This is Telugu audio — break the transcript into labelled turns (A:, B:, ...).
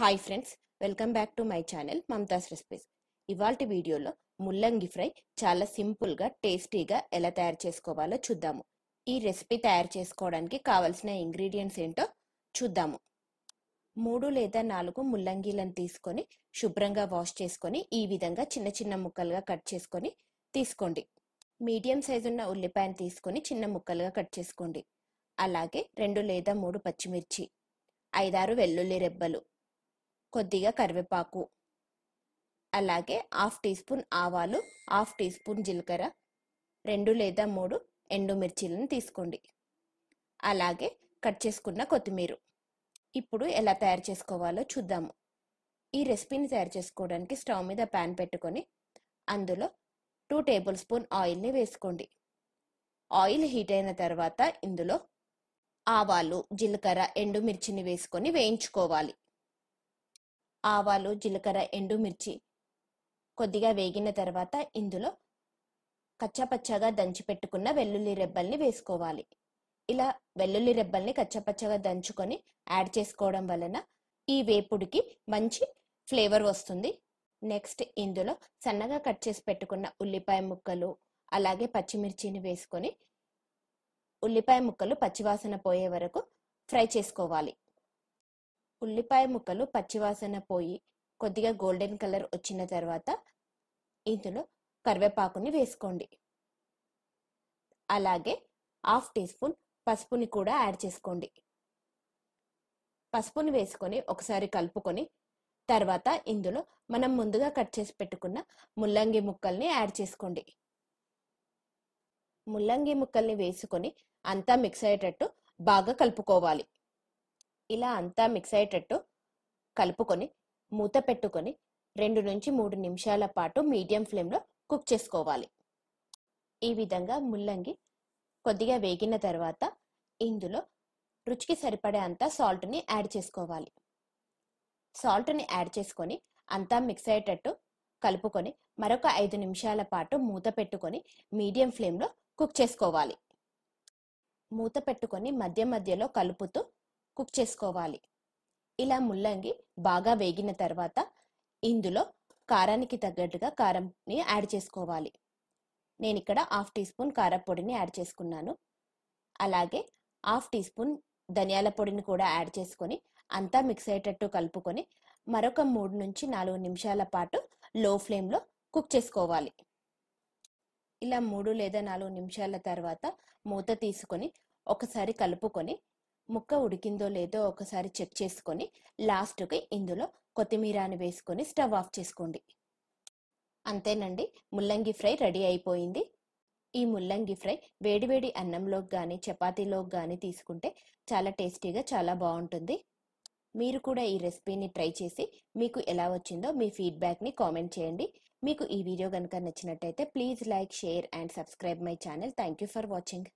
A: hi friends welcome back to my channel Mamata's recipes ఇవాళ వీడియోలో ముల్లంగి ఫ్రై చాలా సింపుల్గా టేస్టీగా ఎలా తయారు చేసుకోవాలో చూద్దాము ఈ రెసిపీ తయారు చేసుకోవడానికి కావలసిన ఇంగ్రీడియంట్స్ ఏంటో చూద్దాము మూడు లేదా నాలుగు ముల్లంగిలను తీసుకొని శుభ్రంగా వాష్ చేసుకొని ఈ విధంగా చిన్న చిన్న ముక్కలుగా కట్ చేసుకొని తీసుకోండి మీడియం సైజు ఉన్న ఉల్లిపాయను తీసుకొని చిన్న ముక్కలుగా కట్ చేసుకోండి అలాగే రెండు లేదా మూడు పచ్చిమిర్చి ఐదారు వెల్లుల్లి రెబ్బలు కొద్దిగా కరివేపాకు అలాగే హాఫ్ టీ స్పూన్ ఆవాలు హాఫ్ టీ స్పూన్ జీలకర్ర రెండు లేదా మూడు ఎండుమిర్చీలను తీసుకోండి అలాగే కట్ చేసుకున్న కొత్తిమీర ఇప్పుడు ఎలా తయారు చేసుకోవాలో చూద్దాము ఈ రెసిపీని తయారు చేసుకోవడానికి స్టవ్ మీద ప్యాన్ పెట్టుకొని అందులో టూ టేబుల్ స్పూన్ ఆయిల్ని వేసుకోండి ఆయిల్ హీట్ అయిన తర్వాత ఇందులో ఆవాలు జీలకర్ర ఎండుమిర్చిని వేసుకొని వేయించుకోవాలి ఆవాలు జీలకర్ర ఎండుమిర్చి కొద్దిగా వేగిన తర్వాత ఇందులో కచ్చపచ్చగా దంచిపెట్టుకున్న వెల్లుల్లి రెబ్బల్ని వేసుకోవాలి ఇలా వెల్లుల్లి రెబ్బల్ని కచ్చపచ్చగా దంచుకొని యాడ్ చేసుకోవడం వలన ఈ వేపుడికి మంచి ఫ్లేవర్ వస్తుంది నెక్స్ట్ ఇందులో సన్నగా కట్ చేసి పెట్టుకున్న ఉల్లిపాయ ముక్కలు అలాగే పచ్చిమిర్చిని వేసుకొని ఉల్లిపాయ ముక్కలు పచ్చివాసన పోయే వరకు ఫ్రై చేసుకోవాలి ఉల్లిపాయ ముక్కలు పచ్చివాసన పోయి కొద్దిగా గోల్డెన్ కలర్ వచ్చిన తర్వాత ఇందులో కరివేపాకుని వేసుకోండి అలాగే హాఫ్ టీ స్పూన్ పసుపుని కూడా యాడ్ చేసుకోండి పసుపుని వేసుకొని ఒకసారి కలుపుకొని తర్వాత ఇందులో మనం ముందుగా కట్ చేసి పెట్టుకున్న ముల్లంగి ముక్కల్ని యాడ్ చేసుకోండి ముల్లంగి ముక్కల్ని వేసుకొని అంతా మిక్స్ అయ్యేటట్టు బాగా కలుపుకోవాలి ఇలా అంతా మిక్స్ అయ్యేటట్టు కలుపుకొని మూత పెట్టుకొని రెండు నుంచి మూడు నిమిషాల పాటు మీడియం ఫ్లేమ్లో కుక్ చేసుకోవాలి ఈ విధంగా ముల్లంగి కొద్దిగా వేగిన తర్వాత ఇందులో రుచికి సరిపడే అంత సాల్ట్ని యాడ్ చేసుకోవాలి సాల్ట్ని యాడ్ చేసుకొని అంతా మిక్స్ అయ్యేటట్టు కలుపుకొని మరొక ఐదు నిమిషాల పాటు మూత పెట్టుకొని మీడియం ఫ్లేమ్లో కుక్ చేసుకోవాలి మూత పెట్టుకొని మధ్య మధ్యలో కలుపుతూ కుక్ చేసుకోవాలి ఇలా ముల్లంగి బాగా వేగిన తర్వాత ఇందులో కారానికి తగ్గట్టుగా కారంని యాడ్ చేసుకోవాలి నేను ఇక్కడ హాఫ్ టీ స్పూన్ కారపొడిని యాడ్ చేసుకున్నాను అలాగే హాఫ్ టీ స్పూన్ ధనియాల పొడిని కూడా యాడ్ చేసుకొని అంతా మిక్స్ అయ్యేటట్టు కలుపుకొని మరొక మూడు నుంచి నాలుగు నిమిషాల పాటు లో ఫ్లేమ్లో కుక్ చేసుకోవాలి ఇలా మూడు లేదా నాలుగు నిమిషాల తర్వాత మూత తీసుకొని ఒకసారి కలుపుకొని ముక్క ఉడికిందో లేదో ఒకసారి చెక్ చేసుకొని లాస్ట్కి ఇందులో కొత్తిమీరని వేసుకొని స్టవ్ ఆఫ్ చేసుకోండి అంతేనండి ముల్లంగి ఫ్రై రెడీ అయిపోయింది ఈ ముల్లంగి ఫ్రై వేడివేడి అన్నంలోకి కానీ చపాతీలోకి కానీ తీసుకుంటే చాలా టేస్టీగా చాలా బాగుంటుంది మీరు కూడా ఈ రెసిపీని ట్రై చేసి మీకు ఎలా వచ్చిందో మీ ఫీడ్బ్యాక్ని కామెంట్ చేయండి మీకు ఈ వీడియో కనుక నచ్చినట్టయితే please like share and subscribe my channel thank you for watching